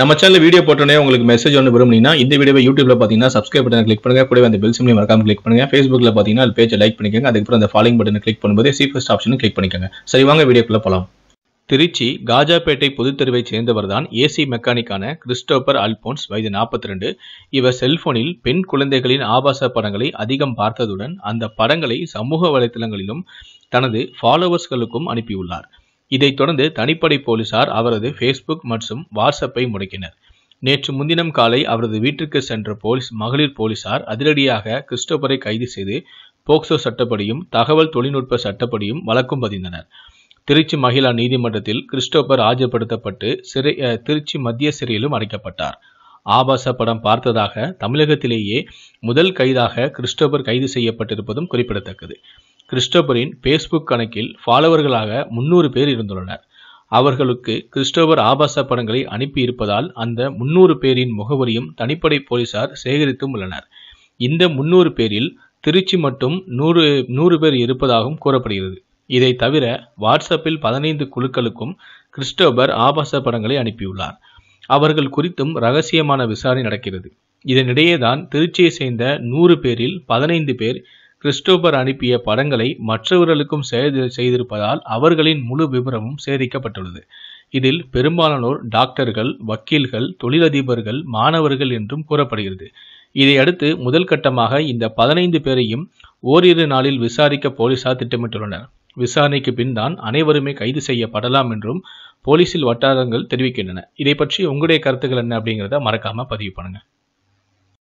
நம்ம channel video போட்டோன்னே உங்களுக்கு மெசேஜ் ஒன்று விரும்புனீங்கன்னா இந்த வீடியோ யூடியூப்ல பார்த்தீங்கன்னா சப்ஸ்கிரைப் பண்ணி கிளிக் பண்ணுங்க கூட அந்த பெல் சிம்லி மறக்காம கிளிக் பண்ணுங்க ஃபேஸ்புக்கில் பார்த்தீங்கன்னா பேஜ் லைக் பண்ணிக்கோங்க அதுக்கப்புறம் அந்த ஃபாலோயிங் பட்டனை கிளிக் பண்ணும்போது சி ஃபஸ்ட் ஆப்ஷனும் கிளிக் பண்ணிக்கோங்க சரி வாங்க வீடியோக்குள்ள போகலாம் திருச்சி காஜாப்பேட்டை பொதுத்தெருவை சேர்ந்தவர் தான் ஏசி மெக்கானிக்கான கிறிஸ்டோபர் அல்போன்ஸ் வயது நாற்பத்தி ரெண்டு இவர் செல்போனில் பெண் குழந்தைகளின் ஆபாச படங்களை அதிகம் பார்த்ததுடன் அந்த படங்களை சமூக வலைத்தளங்களிலும் தனது ஃபாலோவர்ஸ்களுக்கும் அனுப்பியுள்ளார் இதைத் தொடர்ந்து தனிப்படை போலீசார் அவரது ஃபேஸ்புக் மற்றும் வாட்ஸ்அப்பை முடக்கினர் நேற்று முன்தினம் காலை அவரது வீட்டிற்கு சென்ற போலீஸ் மகளிர் போலீசார் அதிரடியாக கிறிஸ்டோபரை கைது செய்து போக்சோ சட்டப்படியும் தகவல் தொழில்நுட்ப சட்டப்படியும் வழக்கும் பதிந்தனர் திருச்சி மகிழா நீதிமன்றத்தில் கிறிஸ்டோபர் ஆஜர்படுத்தப்பட்டு சிறை திருச்சி மத்திய சிறையிலும் அடைக்கப்பட்டார் ஆபாச படம் பார்த்ததாக தமிழகத்திலேயே முதல் கைதாக கிறிஸ்டோபர் கைது செய்யப்பட்டிருப்பதும் குறிப்பிடத்தக்கது கிறிஸ்டோபரின் பேஸ்புக் கணக்கில் ஃபாலோவர்களாக முன்னூறு பேர் இருந்துள்ளனர் அவர்களுக்கு கிறிஸ்டோபர் ஆபாச படங்களை அனுப்பியிருப்பதால் அந்த முன்னூறு பேரின் முகவரியும் தனிப்படை போலீசார் சேகரித்தும் உள்ளனர் இந்த முன்னூறு பேரில் திருச்சி மட்டும் நூறு நூறு பேர் இருப்பதாகவும் கூறப்படுகிறது இதை தவிர வாட்ஸ்அப்பில் பதினைந்து குழுக்களுக்கும் கிறிஸ்டோபர் ஆபாச படங்களை அனுப்பியுள்ளார் அவர்கள் குறித்தும் ரகசியமான விசாரணை நடக்கிறது இதனிடையே தான் திருச்சியை சேர்ந்த நூறு பேரில் பதினைந்து பேர் கிறிஸ்டோபர் அனுப்பிய படங்களை மற்றவர்களுக்கும் செய்திருப்பதால் அவர்களின் முழு விவரமும் சேரிக்கப்பட்டுள்ளது இதில் பெரும்பாலானோர் டாக்டர்கள் வக்கீல்கள் தொழிலதிபர்கள் மாணவர்கள் என்றும் கூறப்படுகிறது இதையடுத்து முதல் கட்டமாக இந்த பதினைந்து பேரையும் ஓரிரு நாளில் விசாரிக்க போலீசார் திட்டமிட்டுள்ளனர் விசாரணைக்கு பின் தான் அனைவருமே கைது செய்யப்படலாம் என்றும் போலீசில் வட்டாரங்கள் தெரிவிக்கின்றன இதை பற்றி உங்களுடைய கருத்துக்கள் என்ன அப்படிங்கிறத மறக்காமல் பதிவு பண்ணுங்கள்